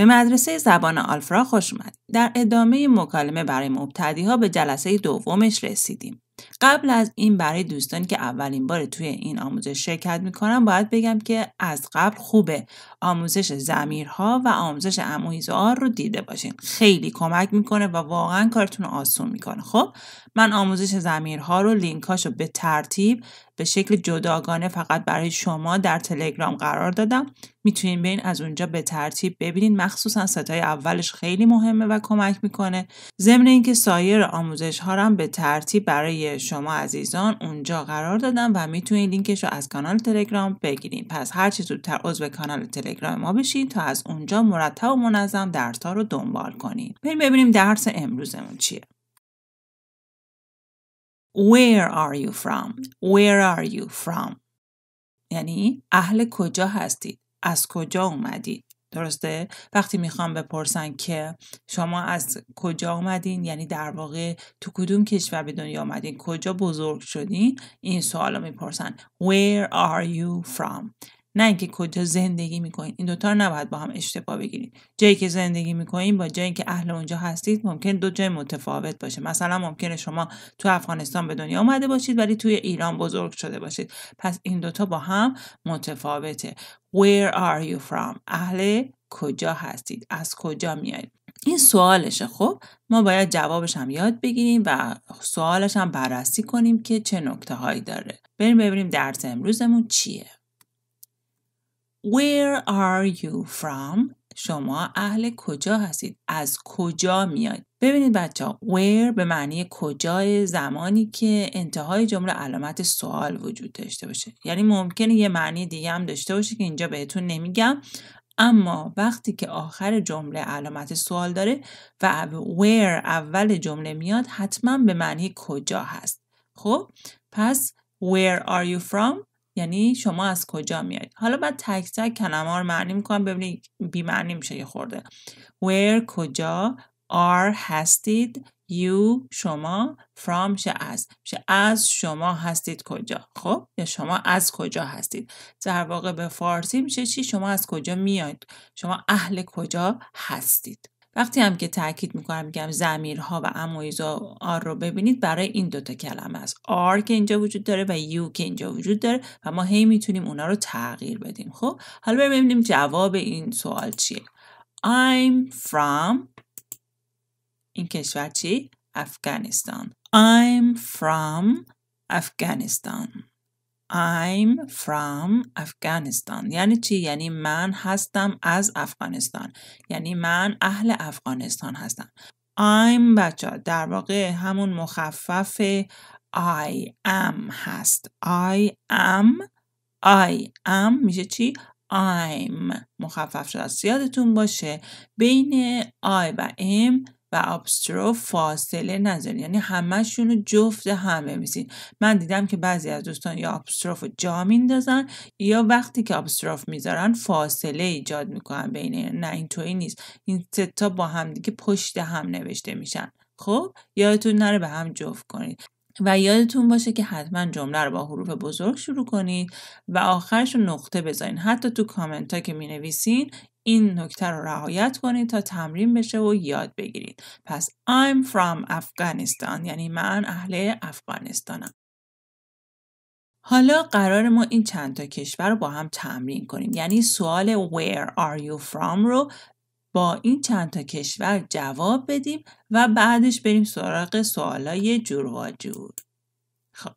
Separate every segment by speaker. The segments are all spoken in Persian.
Speaker 1: به مدرسه زبان آلفرا خوش اومدید. در ادامه مکالمه برای مبتدی ها به جلسه دومش رسیدیم. قبل از این برای دوستانی که اولین بار توی این آموزش شرکت میکنم باید بگم که از قبل خوبه آموزش زمیرها و آموزش امویزار رو دیده باشین خیلی کمک میکنه و واقعا کارتون رو آسون میکنه خب من آموزش زمیرها رو لینکاش رو به ترتیب به شکل جداگانه فقط برای شما در تلگرام قرار دادم میتونین برین از اونجا به ترتیب ببینین مخصوصا ستای اولش خیلی مهمه و کمک میکنه ضمن اینکه سایر آموزش ها هم به ترتیب برای شما عزیزان اونجا قرار دادم و میتونید لینکش رو از کانال تلگرام بگیرید پس هر زودتر عضو کانال تلگرام ما بشین تا از اونجا مرتب و منظم درس ها رو دنبال کنید بریم ببینیم درس امروزمون چیه Where are you from? Where are you from? یعنی اهل کجا هستید؟ از کجا اومدید؟ درسته وقتی میخوام بپرسن که شما از کجا آمدین یعنی در واقع تو کدوم کشور به دنیا آمدین کجا بزرگ شدین این سوال رو میپرسن where are you from نه اینکه کجا زندگی میکنید این دوتا رو نباید با هم اشتباه بگیرید جایی که زندگی میکنید با جایی که اهل اونجا هستید ممکن دو جای متفاوت باشه مثلا ممکنه شما تو افغانستان به دنیا آمده باشید ولی توی ایران بزرگ شده باشید پس این دوتا با هم متفاوته Where are you from اهل کجا هستید از کجا میایید این سوالشه خب ما باید جوابش هم یاد بگیریم و سوالش هم بررسی کنیم که چه نکته هایی داره بریم ببینیم درس امروزمون چیه Where are you from? شما اهل کجا هستید؟ از کجا میاد؟ ببینید بچه ها where به معنی کجا زمانی که انتهای جمله علامت سوال وجود داشته باشه یعنی ممکنه یه معنی دیگه هم داشته باشه که اینجا بهتون نمیگم اما وقتی که آخر جمله علامت سوال داره و where اول جمله میاد حتما به معنی کجا هست خب پس where are you from یعنی شما از کجا میاید حالا بعد تک تک کلمه معنی میکنم ببینید بی معنی میشه یه خورده where کجا are هستید you شما from شه از شه از شما هستید کجا خب یا شما از کجا هستید در واقع به فارسی میشه چی شما از کجا میاید شما اهل کجا هستید وقتی هم که تاکید میکنم میگم زمیرها و امویزا آر رو ببینید برای این دوتا کلمه است آر که اینجا وجود داره و یو که اینجا وجود داره و ما هی میتونیم اونا رو تغییر بدیم خب حالا ببینیم جواب این سوال چیه I'm from این کشور چی؟ افغانستان I'm from افغانستان I'm from Afghanistan یعنی چی؟ یعنی من هستم از افغانستان یعنی من اهل افغانستان هستم I'm بچه در واقع همون مخفف I am هست I am I am میشه چی؟ I'm مخفف شده یادتون باشه بین I و M و ابسترو فاصله نذارین یعنی همشون رو جفت هم بنویسین من دیدم که بعضی از دوستان یا ابستروف رو جا میندازن یا وقتی که ابستروف میذارن فاصله ایجاد میکنن بین نه اینطوری نیست این ستا با همدیگه پشت هم نوشته میشن خب یادتون نره به هم جفت کنید و یادتون باشه که حتما جمله رو با حروف بزرگ شروع کنید و آخرش رو نقطه بذارین حتی تو کامنت که می نویسین این نکته رو رعایت کنید تا تمرین بشه و یاد بگیرید پس I'm from Afghanistan یعنی من اهل افغانستانم حالا قرار ما این چند تا کشور رو با هم تمرین کنیم یعنی سوال where are you from رو با این چند تا کشور جواب بدیم و بعدش بریم سراغ سوالای جور و جور خب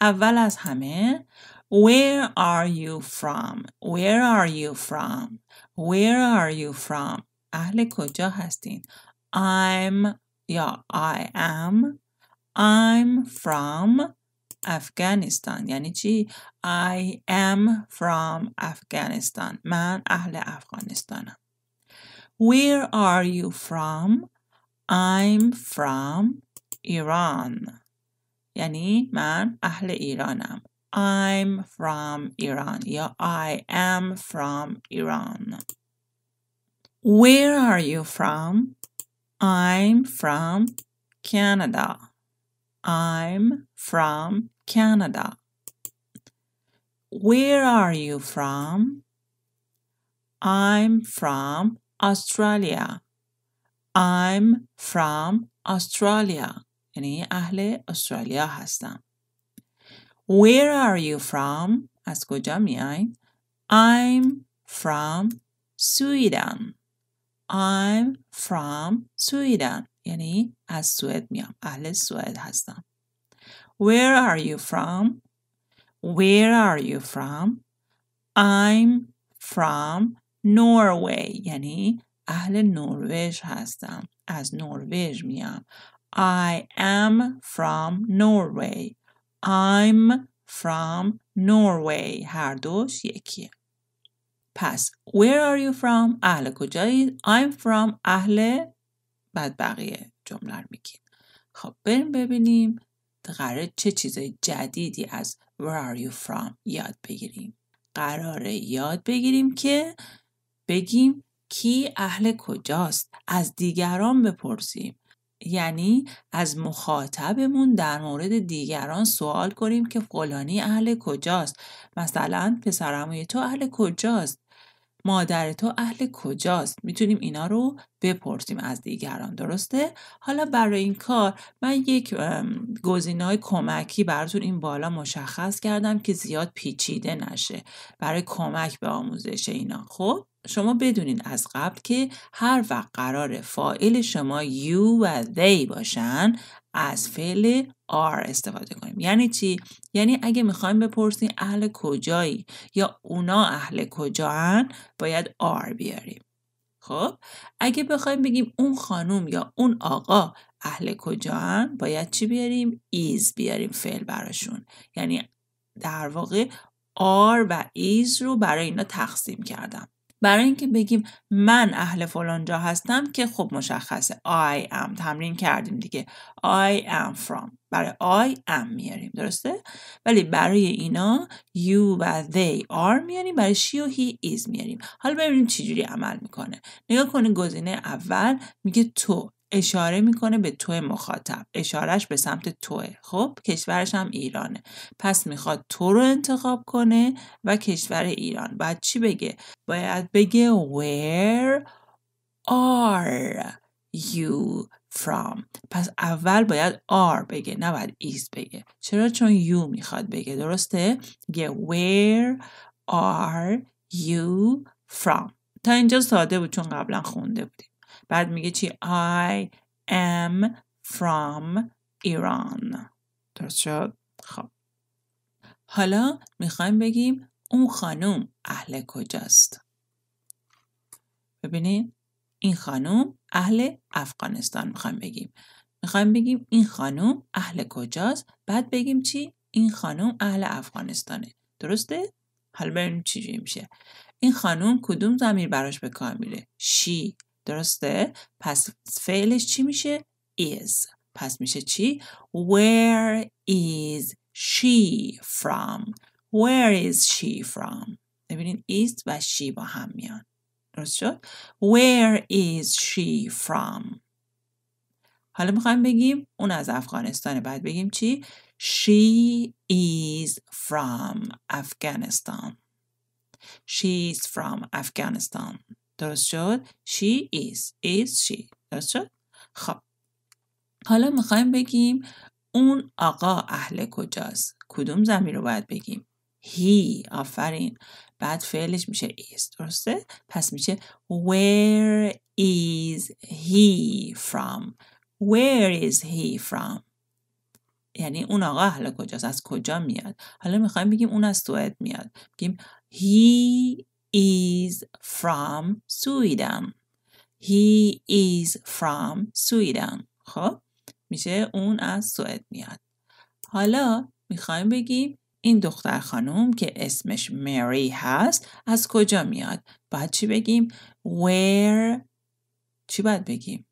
Speaker 1: اول از همه Where are you from? Where are you from? Where are you from? اهل کجا هستین؟ I'm یا I am I'm from افغانستان یعنی چی؟ I am from افغانستان من اهل افغانستانم Where are you from? I'm from Iran یعنی من اهل ایرانم I'm from Iran. Yeah, I am from Iran. Where are you from? I'm from Canada. I'm from Canada. Where are you from? I'm from Australia. I'm from Australia. یعنی اهل استرالیا هستم. Where are you from? از کجا میاین؟ I'm from Sweden. I'm from Sweden. یعنی از سوئد میام. اهل سوئد هستم. Where are you from? Where are you from? I'm from Norway. یعنی اهل نروژ هستم. از نروژ میام. I am from Norway. I'm from Norway هر دوش یکیه پس where are you from اهل کجایی I'm from اهل بعد بقیه جمله رو میگیم خب بریم ببینیم قراره چه چیزای جدیدی از where are you from یاد بگیریم قراره یاد بگیریم که بگیم کی اهل کجاست از دیگران بپرسیم یعنی از مخاطبمون در مورد دیگران سوال کنیم که فلانی اهل کجاست مثلا پسرموی تو اهل کجاست مادر تو اهل کجاست میتونیم اینا رو بپرسیم از دیگران درسته حالا برای این کار من یک گزینه های کمکی براتون این بالا مشخص کردم که زیاد پیچیده نشه برای کمک به آموزش اینا خب شما بدونین از قبل که هر وقت قرار فائل شما یو و دی باشن از فعل are استفاده کنیم یعنی چی یعنی اگه میخوایم بپرسیم اهل کجایی یا اونا اهل کجان باید are بیاریم خب اگه بخوایم بگیم اون خانوم یا اون آقا اهل کجا کجان باید چی بیاریم ایز بیاریم فعل براشون یعنی در واقع آر و ایز رو برای اینا تقسیم کردم برای اینکه بگیم من اهل فلان جا هستم که خب مشخصه I am تمرین کردیم دیگه I am from برای I am میاریم درسته ولی برای اینا you و they are میاریم برای she و he is میاریم حالا ببینیم چجوری عمل میکنه نگاه کنید گزینه اول میگه تو اشاره میکنه به تو مخاطب اشارهش به سمت توه خب کشورش هم ایرانه پس میخواد تو رو انتخاب کنه و کشور ایران بعد چی بگه باید بگه where are you from پس اول باید آر بگه نه باید ایز بگه چرا چون یو میخواد بگه درسته گه where are you from تا اینجا ساده بود چون قبلا خونده بودیم بعد میگه چی I am from ایران درست شد خب حالا میخوایم بگیم اون خانوم اهل کجاست ببینید این خانوم اهل افغانستان میخوایم بگیم میخوایم بگیم این خانوم اهل کجاست بعد بگیم چی این خانوم اهل افغانستانه درسته حالا ببینیم چی میشه این خانوم کدوم زمیر براش به کار میره شی درسته؟ پس فعلش چی میشه؟ is پس میشه چی؟ where is she from where is she from ببینین is و she با هم میان درست شد where is she from حالا میخوایم بگیم اون از افغانستانه بعد بگیم چی she is from افغانستان she is from افغانستان درست شد she is is she درست شد خب حالا میخوایم بگیم اون آقا اهل کجاست کدوم زمین رو باید بگیم He. آفرین بعد فعلش میشه is درسته پس میشه where is he from where is he from یعنی اون آقا اهل کجاست از کجا میاد حالا میخوایم بگیم اون از سوئد میاد بگیم he is from Sweden He is from Sweden خب میشه اون از سوئد میاد حالا میخوایم بگیم این دختر خانم که اسمش مری هست از کجا میاد باید چی بگیم where چی باید بگیم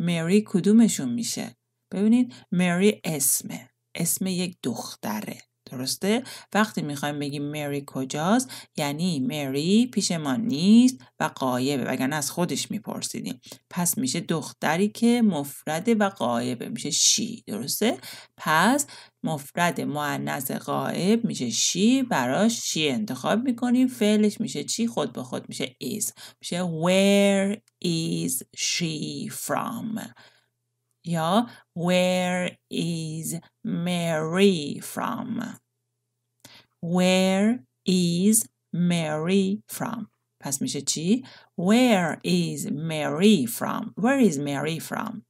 Speaker 1: مری کدومشون میشه ببینید مری اسمه اسم یک دختره درسته وقتی میخوایم بگیم مری کجاست یعنی مری پیش ما نیست و قایبه وگرنه از خودش میپرسیدیم پس میشه دختری که مفرده و قایبه میشه شی درسته پس مفرد معنیز غائب میشه شی براش شی انتخاب میکنیم فعلش میشه چی خود به خود میشه is میشه where is she from یا where is Mary from Where is Mary from? پس میشه چی؟ Where is Mary from? Where is Mary from?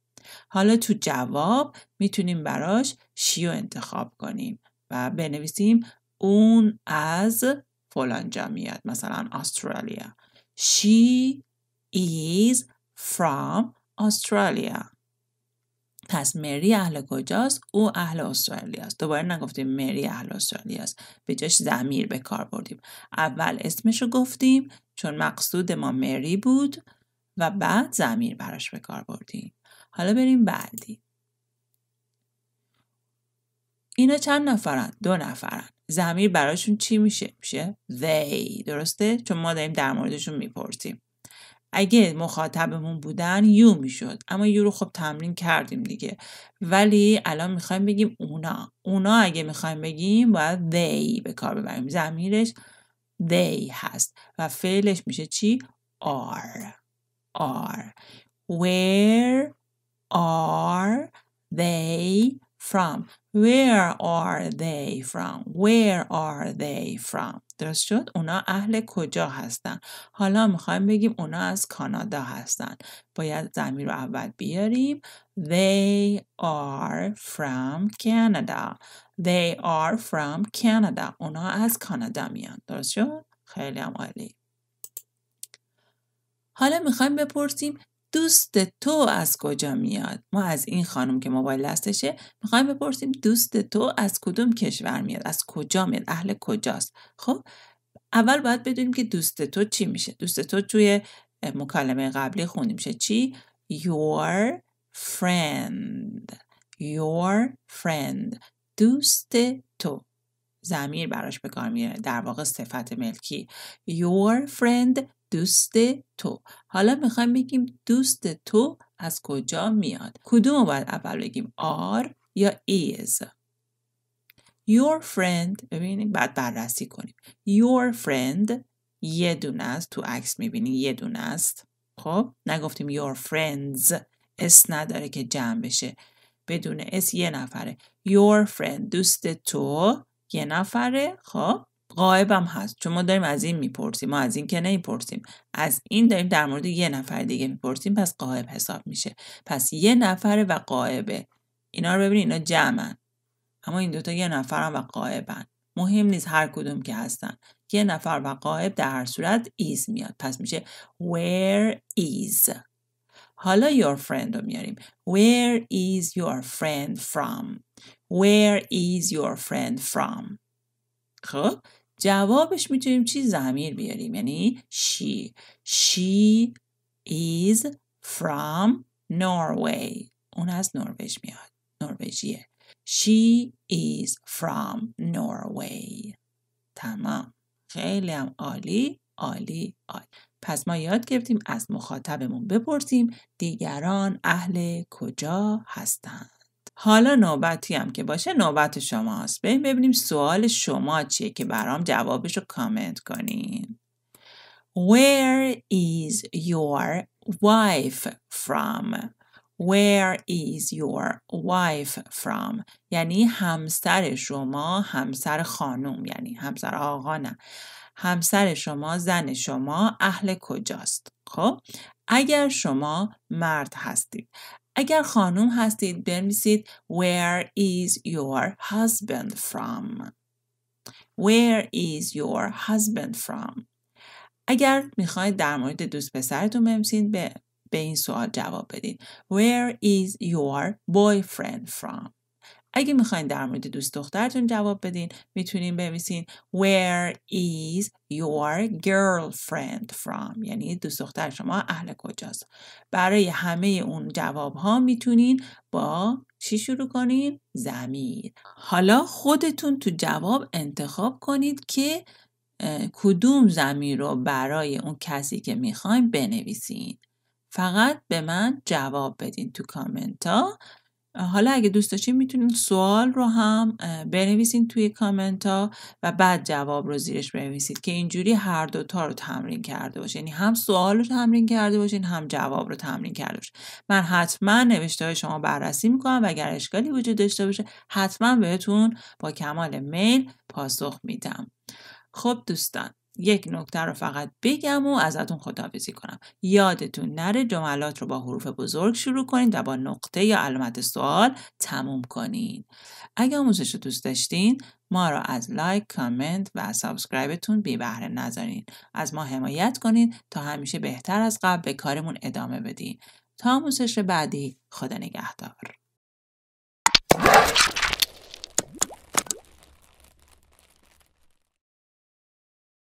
Speaker 1: حالا تو جواب میتونیم براش شیو انتخاب کنیم و بنویسیم اون از فلانجا میاد مثلا استرالیا She is from Australia پس مری اهل کجاست او اهل استرالیا است دوباره نگفتیم مری اهل استرالیا است به جاش زمیر به کار بردیم اول اسمش رو گفتیم چون مقصود ما مری بود و بعد زمیر براش به کار بردیم حالا بریم بعدی اینا چند نفرن دو نفرن زمیر براشون چی میشه میشه they درسته چون ما داریم در موردشون میپرسیم اگه مخاطبمون بودن یو میشد اما یو رو خب تمرین کردیم دیگه ولی الان میخوایم بگیم اونا اونا اگه میخوایم بگیم باید they به کار ببریم زمیرش they هست و فعلش میشه چی are are where are they from where are they from where are they from درست شد اونا اهل کجا هستن حالا میخوایم بگیم اونا از کانادا هستن باید زمین رو اول بیاریم they are from Canada they are from Canada اونا از کانادا میان درست شد خیلی هم عالی حالا میخوایم بپرسیم دوست تو از کجا میاد ما از این خانم که موبایل دستشه میخوایم بپرسیم دوست تو از کدوم کشور میاد از کجا میاد اهل کجاست خب اول باید بدونیم که دوست تو چی میشه دوست تو توی مکالمه قبلی خوندیم شه چی your friend your friend دوست تو زمیر براش به کار میره در واقع صفت ملکی your friend دوست تو حالا میخوایم بگیم دوست تو از کجا میاد کدوم باید اول بگیم آر یا ایز Your friend ببینید بعد بررسی کنیم Your friend یه دونه است تو عکس میبینید یه دونه است خب نگفتیم your friends اس نداره که جمع بشه بدون اس یه نفره your friend دوست تو یه نفره خب قایبم هست چون ما داریم از این میپرسیم ما از این که نمیپرسیم از این داریم در مورد یه نفر دیگه میپرسیم پس قایب حساب میشه پس یه نفره و قایبه اینا رو ببینید اینا جمعن اما این دوتا یه نفرن و قایبن مهم نیست هر کدوم که هستن یه نفر و قایب در هر صورت ایز میاد پس میشه where is حالا your friend رو میاریم where is your friend from where is your friend from خب جوابش میتونیم چی زمیر بیاریم یعنی she she is from Norway اون از نروژ میاد نروژیه she is from Norway تمام خیلی هم عالی عالی عالی پس ما یاد گرفتیم از مخاطبمون بپرسیم دیگران اهل کجا هستند حالا نوبتی هم که باشه نوبت شما هست بریم ببینیم سوال شما چیه که برام جوابش رو کامنت کنین Where is your wife from? Where is your wife from? یعنی همسر شما همسر خانم یعنی همسر آقا نه همسر شما زن شما اهل کجاست خب اگر شما مرد هستید اگر خانم هستید بنویسید Where is your husband from? Where is your husband from? اگر میخواید در مورد دوست پسرتون بنویسید به, به این سوال جواب بدید Where is your boyfriend from? اگه میخواین در مورد دوست دخترتون جواب بدین میتونین بنویسین where is your girlfriend from یعنی دوست دختر شما اهل کجاست برای همه اون جواب ها میتونین با چی شروع کنین زمیر. حالا خودتون تو جواب انتخاب کنید که کدوم زمیر رو برای اون کسی که میخواین بنویسین فقط به من جواب بدین تو کامنت ها حالا اگه دوست داشتین میتونین سوال رو هم بنویسین توی کامنت ها و بعد جواب رو زیرش بنویسید که اینجوری هر دوتا رو تمرین کرده باشین یعنی هم سوال رو تمرین کرده باشین هم جواب رو تمرین کرده باشین من حتما نوشته های شما بررسی میکنم و اگر اشکالی وجود داشته باشه حتما بهتون با کمال میل پاسخ میدم خب دوستان یک نکته رو فقط بگم و ازتون خداحافظی کنم یادتون نره جملات رو با حروف بزرگ شروع کنید و با نقطه یا علامت سوال تموم کنید اگه آموزش رو دوست داشتین ما رو از لایک، کامنت و سابسکرایبتون بی بهره نذارین از ما حمایت کنید تا همیشه بهتر از قبل به کارمون ادامه بدین تا آموزش بعدی خدا نگهدار